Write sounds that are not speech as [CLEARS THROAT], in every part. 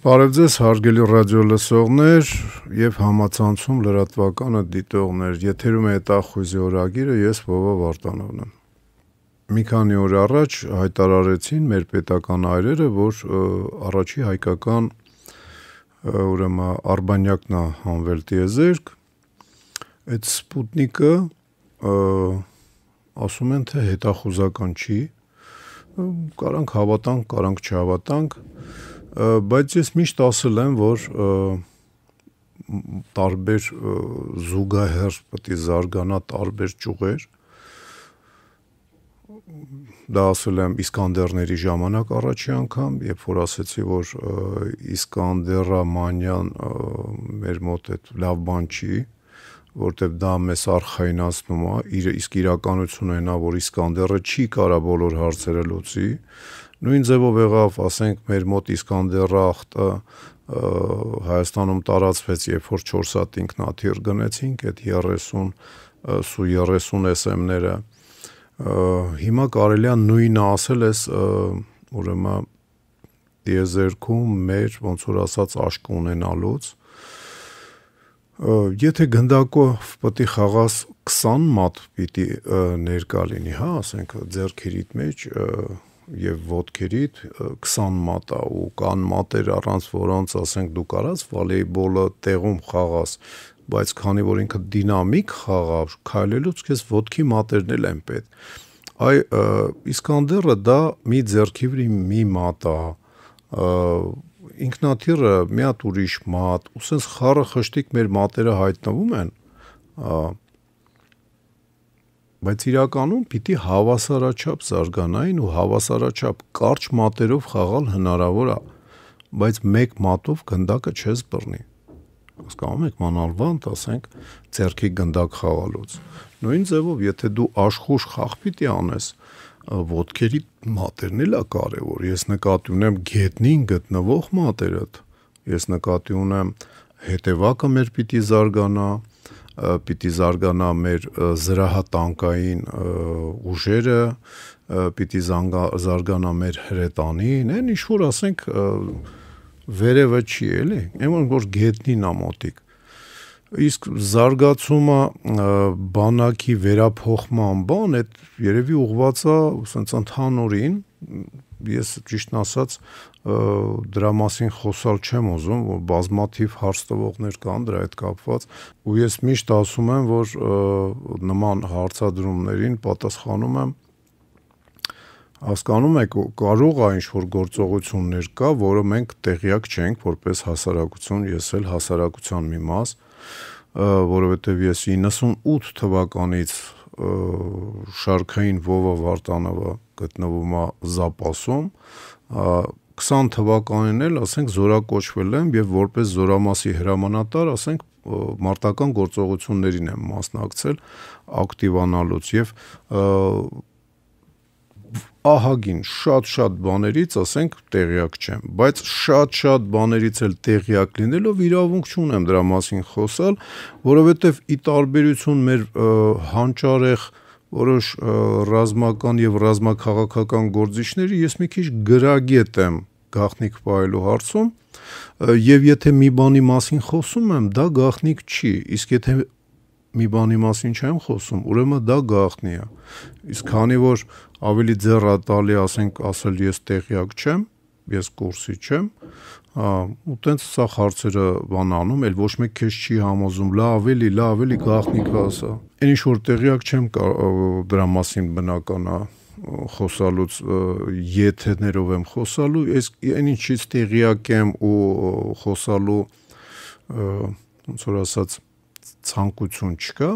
Բարև ձեզ, հարգելի ռադիոլսողներ եւ համացանցում լրատվականը դիտողներ։ Եթերում է Տախուզի օրագիրը, ես Վովա Վարդանովն եմ։ Մի քանի օր առաջ հայտարարեցին մեր պետական այրերը, որ առաջի հայկական ուրեմն Արբանյակն է հանվել դիեզերք։ Այդ Սպուտնիկը ասում են թե հետախուզական չի։ Կարանք հավատանք, կարանք չհավատանք, չհավատանք բայց ես միշտ ասել եմ, որ տարբեր զուգահեռ պետք է զարգանա տարբեր ճյուղեր դա ասել եմ Իսկանդերների ժամանակ առաջի անգամ, երբ որ ասացի, որ Իսկանդերա մանյան մեր մոտ այդ լավ բան չի, որտեվ դա մեզ արխայնացնում է, իր իսկ իրականությունը նա, որ Իսկանդերը չի կարա բոլոր հարցերը լուծի, Նույն ձևով եղավ, ասենք, մեր մոտ Իսկանդերախտը Հայաստանում տարածվեց, երբ որ 4 հատ ինքնաթիռ գնեցինք, այդ 30 սու 30 SM-ները։ Հիմա կարելի է նույնը ասել էս ուրեմն դիեզերքում մեր ոնց որ ասած աշկ ունենալուց եթե գնդակով պետք է խաղաս 20 մատ պիտի ներկա լինի, հա, ասենք ձերքերիդ մեջ եւ ոդքերիդ 20 մատ է ու կան մատեր առանց որոնց ասենք դու կարաս վոլեյբոլը տեղում խաղաս բայց քանի որ ինքը դինամիկ խաղ է քայլելուց քեզ ոդքի մատերն էլ են պետք այ իսկանդերը դա մի ձերքի վրի մի մատ է ինքնաթիռը մի հատ ուրիշ մատ ու sense խառը խշտիկ մեր մատերը հայտնվում են բայց իրականում պիտի հավասարաչափ զարգանային ու հավասարաչափ կարճ մատերով խաղալ հնարավոր է, բայց մեկ մատով գնդակը չես բռնի։ Հասկանում եք, մանալվանդ, ասենք, ձերքի գնդակ խաղալուց։ Նույն ձևով, եթե դու աշխուժ խաղ պիտի անես, ոդկերի մատերն էլ է կարևոր։ Ես նկատի ունեմ գետնին գտնվող մատերդ։ Ես նկատի ունեմ հետևակը մեր պիտի զարգանա, պիտի զարգանա մեր զրահատանկային ուժերը, պիտի զարգանա մեր հրետանին, այն ինչ որ ասենք վերևը չի էլի, այն որ գետնին է մոտիկ։ Իսկ զարգացումը բանակի վերափոխման բան, այդ երևի ուղղված է սենց ընդհանուրին ես ճիշտն ասած դրա մասին խոսալ չեմ ուզում, որ բազմաթիվ հարց տվողներ կան դրա հետ կապված, ու ես միշտ ասում եմ, որ նման հարցադրումներին պատասխանում եմ հասկանում եք, կարող է ինչ-որ գործողություններ կա, որը մենք տեղյակ չենք որպես հասարակություն, ես էլ հասարակության մի մաս, որովհետև ես 98 թվականից շարքային Վովա Վարտանովը գտնվում է Զապասում 20 թվականին էլ ասենք զորակոչվել եմ եւ որպես զորամասի հրամանատար ասենք մարտական գործողություններին եմ մասնակցել ակտիվանալուց եւ ահագին շատ-շատ բաներից ասենք տեղյակ չեմ, բայց շատ-շատ բաներից էլ տեղյակ լինելով իրավունք չունեմ դրա մասին խոսալ, որովհետև ի տարբերություն մեր հանճարեղ և, որոշ ռազմական եւ ռազմաքաղաքական գործիչները ես մի քիչ գրագետ եմ գախնիկ պահելու հարցում եւ եթե մի բանի մասին խոսում եմ դա գախնիկ չի իսկ եթե մի բանի մասին չեմ խոսում, ուրեմն դա գաղտնի է։ Իսկ քանի որ ավելի ձեռա տալի, ասենք, ասել ես տեղյակ չեմ, ես կուրսի չեմ, ու տենց սա հարցերը բան անում, էլ ոչ մեկ քեզ չի համոզում, լա ավելի, լա ավելի գաղտնիք ասա։ Այն ինչ որ տեղյակ չեմ դրա մասին բնականա խոսալուց եթերներով եմ խոսալու, ես այն ինչից տեղյակ եմ ու խոսալու ոնց որ ասած ցանկություն չկա,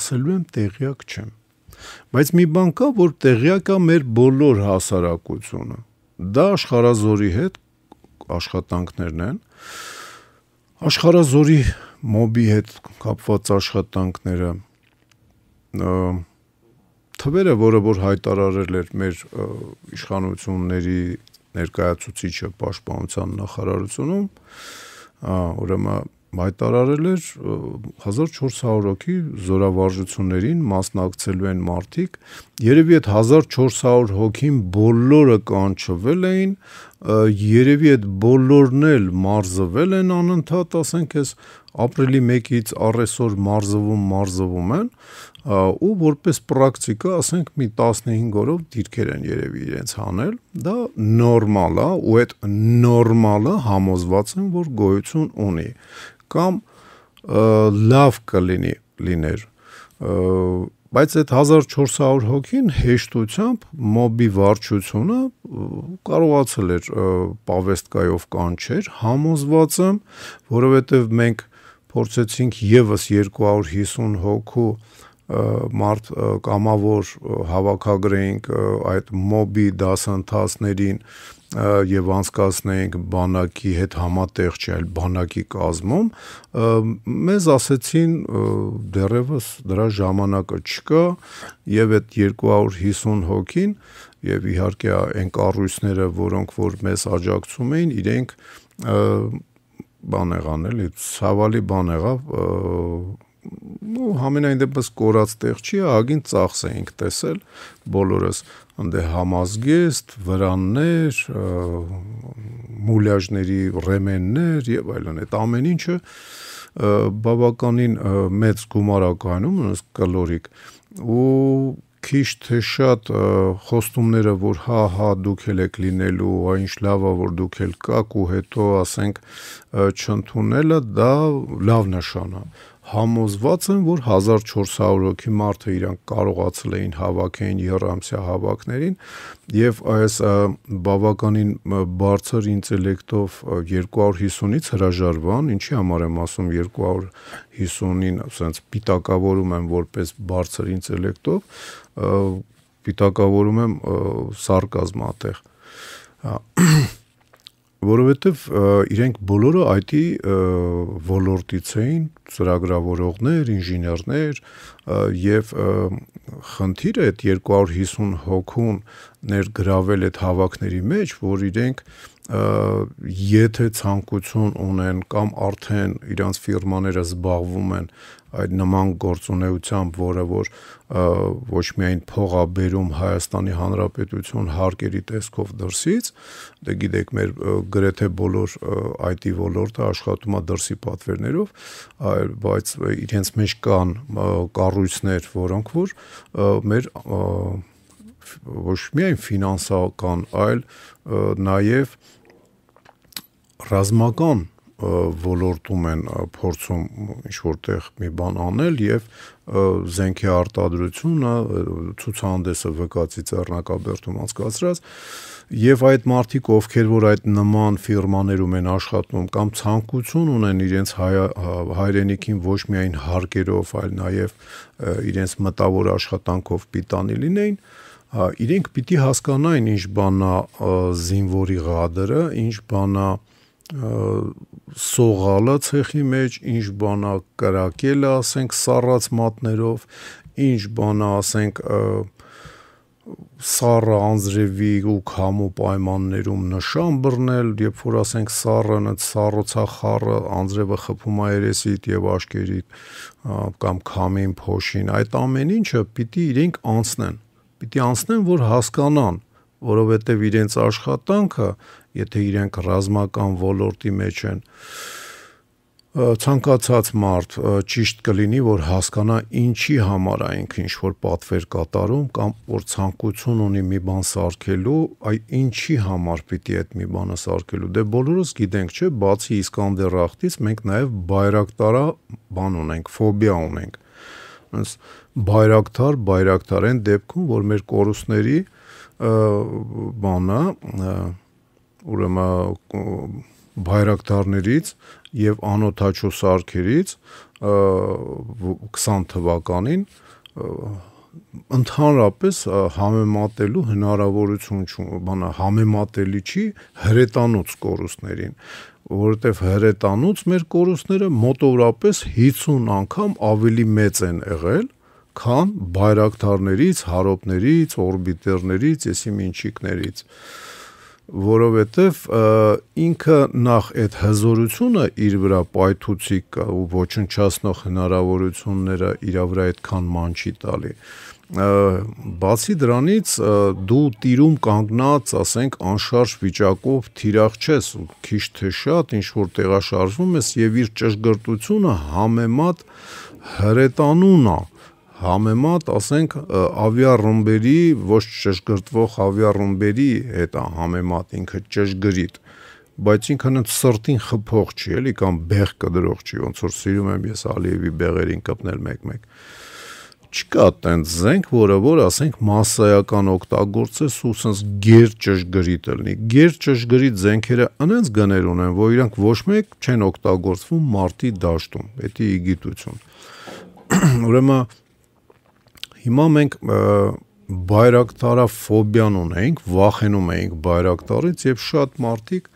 ասելու եմ տեղյակ չեմ։ Բայց մի բան կա, որ տեղյակ է մեր բոլոր հասարակությունը Դա աշխարազորի հետ աշխատանքներն են։ Աշխարազորի մոբի հետ կապված աշխատանքները թվերը, որը որ հայտարարել էր մեր իշխանությունների ներկայացուցիչը պաշտպանության նախարարությունում, ուրեմն հայտարարել էր 1400 հոգի զորավարժություններին մասնակցելու են մարդիկ։ Երևի այդ 1400 հոգին բոլորը կանչվել էին երևի այդ բոլորն էլ մարզվել են անընդհատ, ասենք էս ապրիլի 1-ից առեսօր մարզվում մարզվում են ու որպես պրակտիկա, ասենք մի 15 օրով դիրքեր են երևի իրենց հանել, դա նորմալ է ու այդ նորմալը համոզված եմ, որ գոյություն ունի կամ լավ կլինի լիներ բայց այդ 1400 հոգին հեշտությամբ մոբի վարչությունը կարողացել էր պավեստկայով կանչեր համոզված եմ որովհետև մենք փորձեցինք եւս 250 հոգու մարդ կամավոր հավաքագրենք այդ մոբի դասընթացներին եւ անցկացնենք բանակի հետ համատեղ չէ, այլ բանակի կազմում մեզ ասեցին դեռևս դրա ժամանակը չկա եւ այդ 250 հոգին եւ իհարկե այն կառույցները, որոնք որ մեզ աջակցում էին, իրենք բան եղան էլի, ցավալի բան եղավ ու համենայն դեպս կորած տեղ չի, ագին ծախս էինք տեսել բոլորս, ընդ համազգեստ, վրաններ, մուլյաժների ռեմեններ եւ այլն, այդ ամեն ինչը բավականին մեծ գումարականում, նույնիսկ կալորիկ ու քիչ թե շատ խոստումները, որ հա, հա, դուք էլ եք լինելու, այնչ հա, լավա, որ դուք էլ կաք ու հետո ասենք չընդունելը, դա լավ նշան է համոզված եմ, որ 1400 հոգի մարդը իրանք կարողացել էին հավաքեին երամսյա հավաքներին եւ այս բավականին բարձր ինտելեկտով 250-ից հրաժարվան, ինչի համար եմ ասում 250-ին, ասենց պիտակավորում եմ որպես բարձր ինտելեկտով, պիտակավորում եմ սարկազմատեղ։ Հա որովհետև իրենք բոլորը IT ոլորտից էին, ծրագրավորողներ, ինժեներներ եւ խնդիրը այդ 250 հոգուն ներգրավել այդ հավաքների մեջ, որ իրենք և, եթե ցանկություն ունեն կամ արդեն իրանց ֆիրմաները զբաղվում են այդ նման գործունեությամբ, որը որ ոչ միայն փող է բերում Հայաստանի Հանրապետություն հարկերի տեսքով դրսից, դե գիտեք, մեր գրեթե բոլոր IT ոլորտը աշխատում է դրսի պատվերներով, բայց իրենց մեջ կան կառույցներ, որոնք որ մեր և, ոչ միայն ֆինանսական, այլ նաև ռազմական ոլորտում են փորձում ինչ որտեղ մի բան անել եւ զենքի արտադրությունը ցուցահանդեսը վկացի ծեռնակաբերտում անցկացրած եւ այդ մարդիկ ովքեր որ այդ նման ֆիրմաներում են աշխատում կամ ցանկություն ունեն իրենց հայ, հայրենիքին ոչ միայն հարկերով, այլ նաեւ իրենց մտավոր աշխատանքով պիտանի լինեին, իրենք պիտի հասկանային ինչ բան է զինվորի ղադրը, ինչ բան է սողալը ցեխի մեջ, ինչ բան է կրակելը, ասենք սառած մատներով, ինչ բան է, ասենք սառը անձրևի ու քամու պայմաններում նշան բռնել, երբ որ ասենք սառը նա սառոցա խառը անձրևը խփում է երեսիդ եւ աշկերիդ կամ քամին, փոշին, այդ ամեն ինչը պիտի իրենք անցնեն պիտի անցնեն, որ հասկանան, որովհետև իրենց աշխատանքը, եթե իրենք ռազմական ոլորտի մեջ են, ցանկացած մարդ ճիշտ կլինի, որ հասկանա ինչի համար է ինքը ինչ որ պատվեր կատարում կամ որ ցանկություն ունի մի բան սարքելու, այ ինչի համար պիտի այդ մի բանը սարքելու։ Դե բոլորս գիտենք, չէ՞, բացի Իսկանդեր ախտից մենք նաև բայրակտարա բան ունենք, ֆոբիա ունենք այս բայրակտար, բայրակտարեն դեպքում, որ մեր կորուսների բանը ուրեմն բայրակտարներից եւ անոթաչո սարքերից 20 թվականին ընդհանրապես համեմատելու հնարավորություն չունի, բանա համեմատելի չի հրետանոց կորուստներին որովհետև հրետանուց մեր կորուստները մոտավորապես 50 անգամ ավելի մեծ են եղել, քան բայրակտարներից, հարոպներից, օրբիտերներից, եսի մինչիկներից, որովհետև ինքը նախ այդ հզորությունը իր վրա պայթուցիկ ու ոչնչացնող հնարավորությունները իր վրա այդքան ման չի տալի բացի դրանից դու տիրում կանգնած, ասենք, անշարժ վիճակով թիրախ չես, քիչ թե շատ ինչ որ տեղաշարժվում ես եւ իր ճշգրտությունը համեմատ հրետանուն է համեմատ, ասենք, ավիառումբերի, ոչ ճշգրտվող ավիառումբերի հետ է համեմատ ինքը ճշգրիտ բայց ինքն այդ սրտին խփող չի էլի կամ բեղ կդրող չի ոնց որ սիրում եմ ես Ալիևի բեղերին կպնել մեկ-մեկ մեկ մեկ չկա տենց զենք, որը որ ասենք massայական օգտագործես ու սենց գերջշ գրիտ լինի։ Գերջշ գրիտ զենքերը անենց գներ ունեն, որ իրանք ոչ մեկ չեն օգտագործվում մարտի դաշտում։ Դա ի գիտություն։ [CLEARS THROAT] Ուրեմն հիմա մենք բայրակտարա ֆոբիան ունենք, վախենում ենք բայրակտարից եւ շատ մարդիկ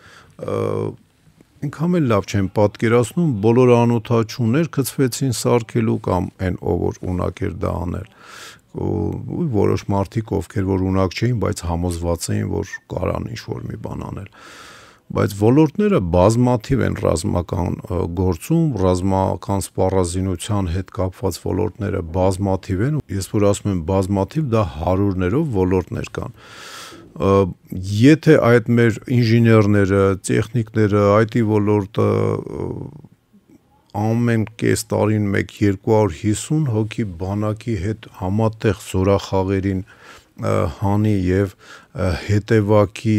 Ինքամ էլ լավ չեմ պատկերացնում բոլոր անոթաչուներ գծվեցին սարկելու կամ այն ով որ ունակ էր դա անել։ Ու որոշ մարդիկ ովքեր որ ունակ չէին, բայց համոզված էին, որ կարան ինչ-որ մի բան անել։ Բայց ոլորտները բազմաթիվ են ռազմական գործում, ռազմական սպառազինության հետ կապված ոլորտները բազմաթիվ են։ Ես որ ասում եմ բազմաթիվ, դա հարյուրներով ոլորտներ կան եթե այդ մեր ինժեներները, տեխնիկները, IT ոլորտը ամեն կես տարին 1-250 հոգի բանակի հետ համատեղ զորախաղերին հանի եւ հետեվակի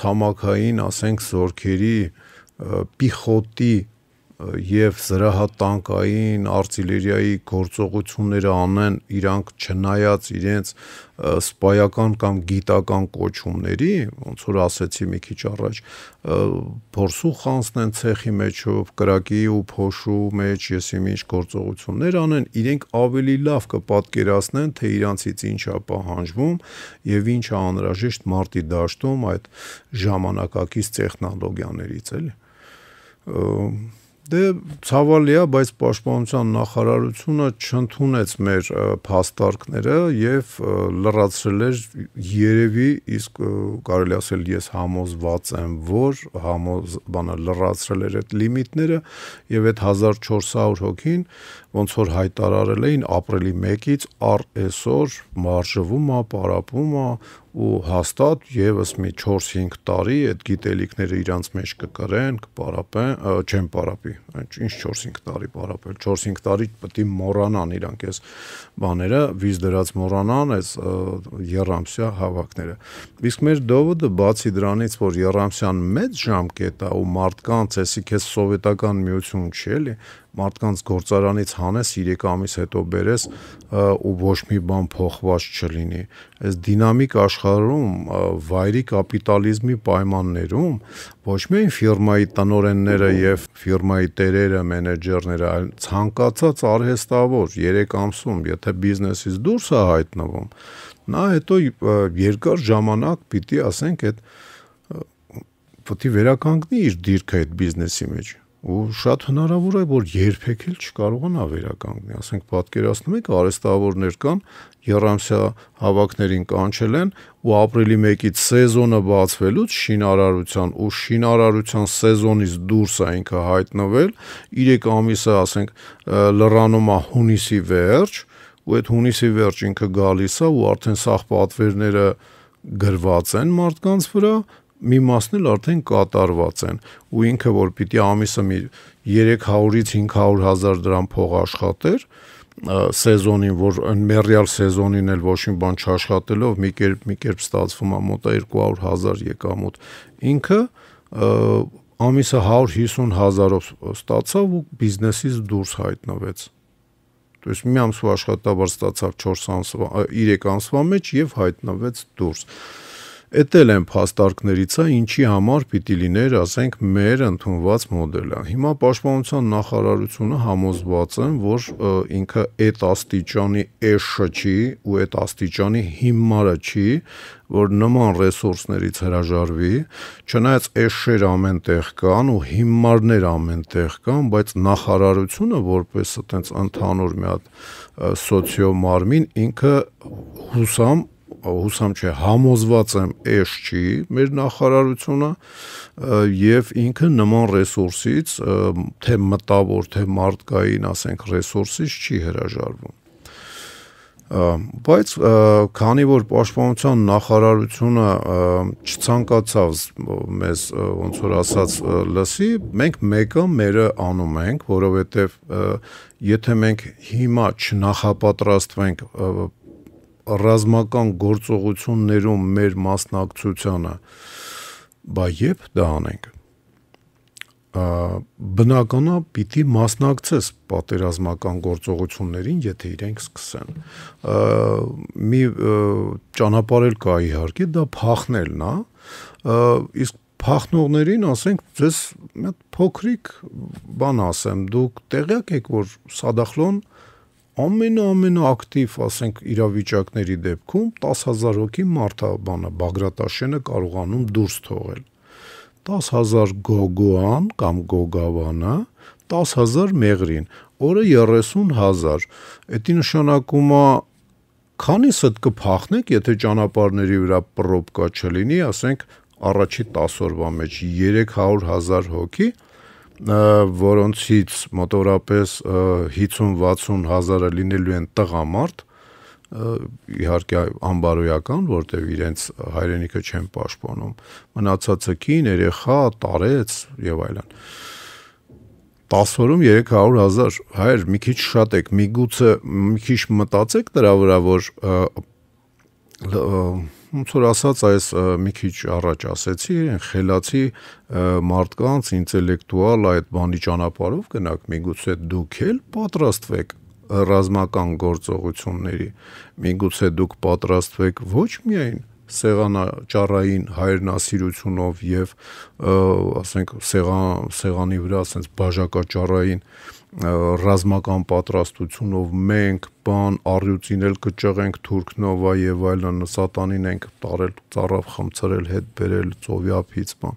ցամաքային, ասենք, զորքերի պիխոտի եւ զրահատանկային արտիլերիայի գործողությունները անեն իրանք չնայած իրենց սպայական կամ գիտական կոչումների, ոնց որ ասացի մի քիչ առաջ, փորձու խանցնեն ցեխի մեջով, կրակի ու փոշու մեջ եսիմ ինչ գործողություններ անեն, իրենք ավելի լավ կպատկերացնեն, թե իրանցից ինչ է պահանջվում եւ ինչ է անհրաժեշտ մարտի դաշտում այդ ժամանակակից տեխնոլոգիաներից, էլի։ Ա Դե ցավալի է, բայց պաշտպանության նախարարությունը չընդունեց մեր փաստարկները եւ լրացրել էր երևի իսկ կարելի ասել ես համոզված եմ, որ համոզ բանը լրացրել էր այդ լիմիտները եւ այդ 1400 հոգին ոնց որ հայտարարել էին ապրիլի 1-ից առ այսօր մարժվում է, պարապում է ու հաստատ եւս մի 4-5 տարի այդ գիտելիքները իրանց մեջ կկրեն, կպարապեն, չեն պարապի։ Ինչ 4-5 տարի պարապել։ 4-5 տարի պետք է մոռանան իրանք այս բաները, վիզ դրած մոռանան այս երամսյա հավաքները։ Իսկ մեր դովոդը բացի դրանից, որ երամսյան մեծ ժամկետ է ու մարդկանց, այսինքն այս սովետական միություն չի էլի, մարդկանց գործարանից հանես 3 ամիս հետո բերես ու ոչ մի բան փոխված չլինի։ Այս դինամիկ աշխարհում վայրի կապիտալիզմի պայմաններում ոչ միայն ֆիրմայի տնորենները եւ ֆիրմայի տերերը, մենեջերները, այլ ցանկացած արհեստավոր 3 ամսում, եթե բիզնեսից դուրս է հայտնվում, նա հետո երկար ժամանակ պիտի ասենք այդ պետք է վերականգնի իր դիրքը այդ բիզնեսի մեջ ու շատ հնարավոր է որ երբեք էլ չկարողանա վերականգնել ասենք պատկերացնում եք արեստավորներ կան երամսյա հավաքներին կանչել են ու ապրիլի 1-ից սեզոնը բացվելուց շինարարության ու շինարարության սեզոնից դուրս է ինքը հայտնվել 3 ամիսը ասենք լրանում է հունիսի վերջ ու այդ հունիսի վերջ ինքը գալիս է ու արդեն սաղ պատվերները գրված են մարդկանց վրա մի մասն էլ արդեն կատարված են ու ինքը որ պիտի ամիսը մի 300-ից 500 հազար դրամ փող աշխատեր սեզոնին, որ մերյալ սեզոնին էլ ոչինչ բան չաշխատելով մի կերպ մի կերպ ստացվում է մոտ 200 հազար եկամուտ։ Ինքը ամիսը 150 հազարով ստացավ ու բիզնեսից դուրս հայտնվեց։ То есть մի ամսու աշխատավար ստացավ 4 ամսվա 3 ամսվա մեջ եւ հայտնվեց դուրս։ Ա, Էդ էլ են փաստարկներից է, հա, ինչի համար պիտի լիներ, ասենք, մեր ընդունված մոդելը։ Հիմա Պաշտպանության նախարարությունը համոզված են, որ ինքը այդ աստիճանի էշը չի ու այդ աստիճանի հիմարը չի, որ նման ռեսուրսներից հրաժարվի, չնայած էշեր ամենտեղ կան ու հիմարներ ամենտեղ կան, բայց նախարարությունը որպես այտենց ընդհանուր մի հատ սոցիոմարմին ինքը հուսամ հուսամ չէ, համոզված եմ, էշ չի մեր նախարարությունը եւ ինքը նման ռեսուրսից թե մտավոր, թե մարդկային, ասենք, ռեսուրսից չի հրաժարվում բայց քանի որ պաշտպանության նախարարությունը չցանկացավ մեզ ոնց որ ասած լսի, մենք մեկը մերը անում ենք, որովհետև եթե մենք հիմա չնախապատրաստվենք ռազմական գործողություններում մեր մասնակցությանը, բա երբ դա անենք։ Բնականա պիտի մասնակցես պատերազմական գործողություններին, եթե իրենք սկսեն։ Մի ճանապարհ էլ կա իհարկե, դա փախնելն է, իսկ փախնողներին ասենք ձեզ մի հատ փոքրիկ բան ասեմ, դուք տեղյակ եք, որ սադախլոն ամենաամենաակտիվ, ասենք, իրավիճակների դեպքում 10000 հոգի մարդա բանը Բագրատաշենը կարողանում դուրս թողել։ 10000 գոգոան կամ գոգավանը 10000 մեղրին, օրը 30000։ Էդի նշանակում է քանիսդ կփախնեք, եթե ճանապարհների վրա պրոբկա չլինի, ասենք, առաջի 10 օրվա մեջ 300 000 հոգի, որոնցից մոտորապես 50-60 հազարը լինելու են տղամարդ, իհարկե անբարոյական, որտեղ իրենց հայրենիքը չեն պաշտպանում։ Մնացածը կին, երեխա, տարեց եւ այլն։ 10-որում 300.000 հայր մի քիչ շատ եք, միգուցե մի քիչ մտածեք դրա վրա, որ և, և, և, ոնց որ ասած այս մի քիչ առաջ ասեցի, խելացի մարդկանց ինտելեկտուալ այդ բանի ճանապարհով գնաք, միգուցե դուք էլ պատրաստվեք ռազմական գործողությունների։ Միգուցե դուք պատրաստվեք ոչ միայն սեղանա ճառային հայրենասիրությունով եւ ասենք սեղան սեղանի վրա ասենց բաժակա ճառային ռազմական պատրաստությունով մենք բան առյուծին էլ կճղենք թուրքնովա եւ այլն սատանին ենք տարել ծառավ խմցրել հետ բերել ծովյապից բան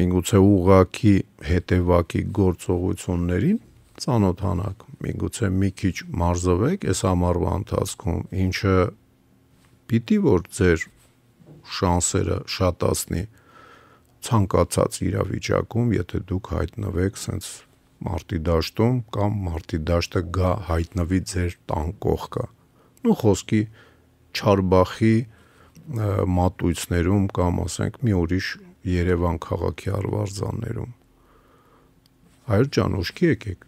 միգուցե ուղակի հետևակի գործողություններին ծանոթանաք միգուցե մի քիչ մարզվեք այս ամառվա ընթացքում ինչը պիտի որ ձեր շանսերը շատացնի ցանկացած իրավիճակում, եթե դուք հայտնվեք սենց մարտի դաշտում կամ մարտի դաշտը գա հայտնվի ձեր տան կողքը։ Ну խոսքի Չարբախի մատույցներում կամ ասենք մի ուրիշ Երևան քաղաքի արվարձաններում։ Այո, ճանուշքի եկեք։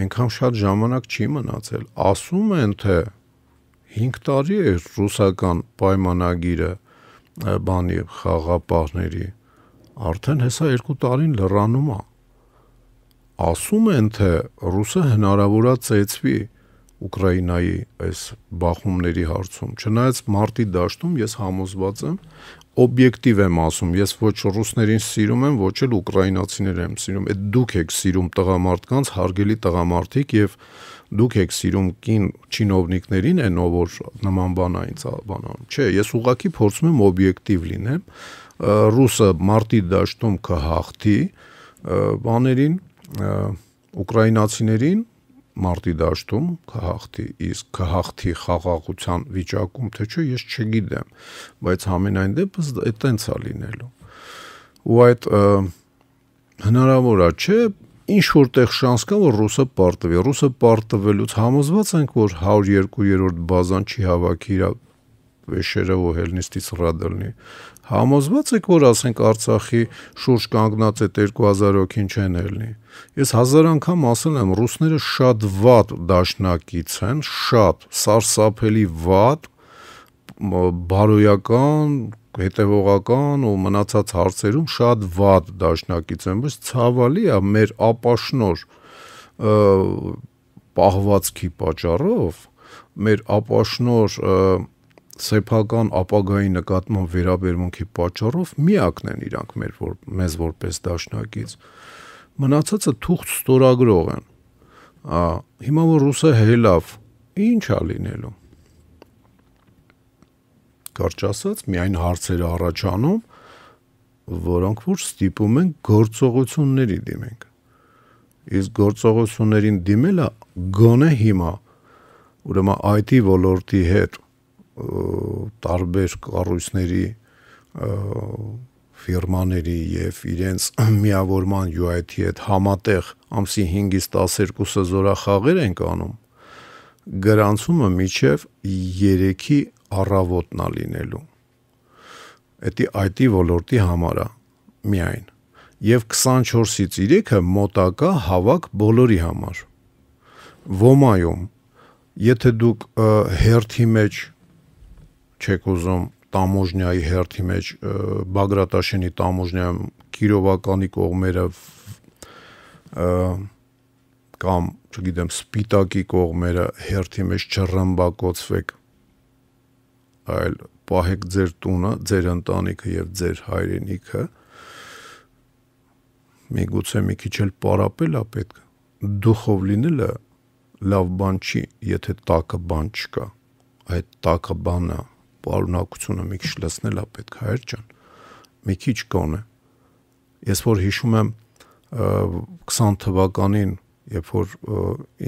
Այնքան շատ ժամանակ չի մնացել։ Ասում են, թե 5 տարի է ռուսական պայմանագիրը բանի խաղապահների արդեն հեսա 2 տարին լրանում է ասում են թե ռուսը հնարավորա ծեծվի Ուկրաինայի այս բախումների հարցում։ Չնայած մարտի դաշտում ես համոզված եմ, օբյեկտիվ եմ ասում, ես ոչ ռուսներին սիրում եմ, ոչ էլ ուկրաինացիներ եմ սիրում։ Այդ դուք եք սիրում տղամարդկանց, հարգելի տղամարդիկ եւ և դուք եք սիրում կին чиновниկներին են ով որ նման բան այնց բանան։ Չէ, ես ուղակի փորձում եմ օբյեկտիվ լինեմ։ Ռուսը մարտի դաշտում կհաղթի բաներին ուկրաինացիներին մարտի դաշտում կհաղթի, իսկ կհաղթի խաղաղության վիճակում, թե չէ ես չգիտեմ, բայց ամենայն դեպս այտենց է լինելու։ Ու այդ հնարավոր է, չէ, ինչ որտեղ շանս կա, որ ռուսը պարտվի։ Ռուսը պարտվելուց համոզված ենք, որ 102-րդ բազան չի հավաքի իր վեշերը ու հելնիստից ռադալնի։ Համոզված եք, որ ասենք Արցախի շուրջ կանգնած այդ 2000 հոգին չեն ելնի։ Ես հազար անգամ ասել եմ, ռուսները շատ վատ դաշնակից են, շատ սարսափելի վատ բարոյական հետևողական ու մնացած հարցերում շատ վատ դաշնակից եմ, բայց ցավալի է մեր ապաշնոր պահվածքի պատճառով մեր ապաշնոր սեփական ապագայի նկատմամբ վերաբերմունքի պատճառով միակն են իրանք մեր որ մեզ որպես դաշնակից մնացածը թուղթ ստորագրող են հիմա որ ռուսը հելավ ի՞նչ է լինելու կարճ ասած, միայն հարցեր առաջանում, որոնք որ ստիպում են գործողությունների դիմենք։ Իսկ գործողություններին դիմելը գոնե հիմա, ուրեմն IT ոլորտի հետ տարբեր կառույցների ֆիրմաների եւ իրենց միավորման UIT-ի հետ համատեղ ամսի 5-ից 12-ը զորախաղեր ենք անում գրանցումը միջև 3-ի առավոտնա լինելու։ Էդի IT ոլորտի համար է միայն։ Եվ 24-ից 3-ը մոտակա հավաք բոլորի համար։ Ոմայում եթե դուք հերթի մեջ չեք ուզում տամոժնյայի հերթի մեջ Բագրատաշենի տամոժնյայում Կիրովականի կողմերը կամ, չգիտեմ, Սպիտակի կողմերը հերթի մեջ չռմբակոծվեք այլ պահեք ձեր տունը, ձեր ընտանիքը եւ ձեր հայրենիքը։ Միգուցե մի քիչ էլ պարապել է պետք։ Դուխով լինելը լավ բան չի, եթե տակը բան չկա։ Այդ տակը բանը, պարունակությունը մի քիչ լցնել է պետք, հայր ջան։ Մի քիչ կոնե։ Ես որ հիշում եմ 20 թվականին, երբ որ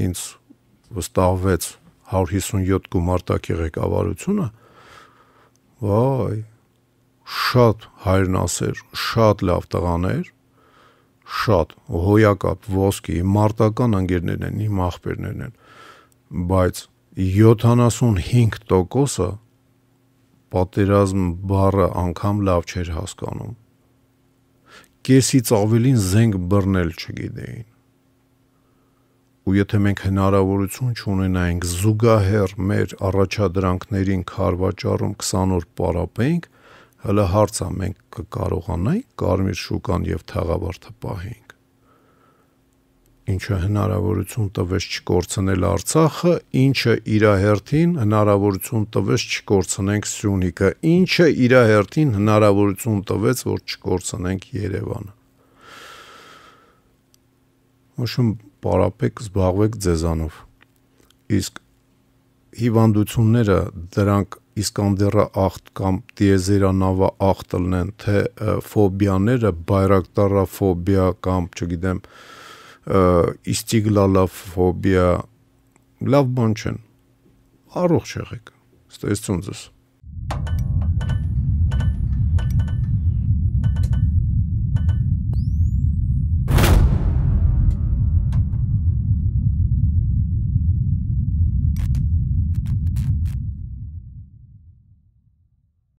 ինձ վստահվեց 157 գումարտակի ղեկավարությունը, Վայ, շատ հայրենասեր, շատ լավ տղաներ, շատ հոյակապ ոսկի մարտական անգերներն են, իմ ախպերներն են, բայց 75%-ը պատերազմ բառը անգամ լավ չէր հասկանում։ Կեսից ավելին զենք բռնել չգիտեին ու եթե մենք հնարավորություն չունենայինք զուգահեռ մեր առաջադրանքներին քարվաճառում 20 օր պարապենք, հələ հարցա մենք կկարողանայինք կարմիր շուկան եւ թաղավարտը պահենք։ Ինչը հնարավորություն տվեց չկորցնել Արցախը, ինչը իր հերթին հնարավորություն տվեց չկորցնենք Սյունիքը, ինչը իր հերթին հնարավորություն տվեց, որ չկորցնենք Երևանը։ Ոչմ պարապեք, զբաղվեք ձեզանով։ Իսկ հիվանդությունները դրանք իսկանդերը ախտ կամ դիեզերանավա ախտ լնեն, թե ֆոբիաները բայրակտարաֆոբիա կամ, չգիտեմ, իստիգլալաֆոբիա լավ բան չեն։ Առողջ եղեք։ Ստեցում ձեզ։ Thank you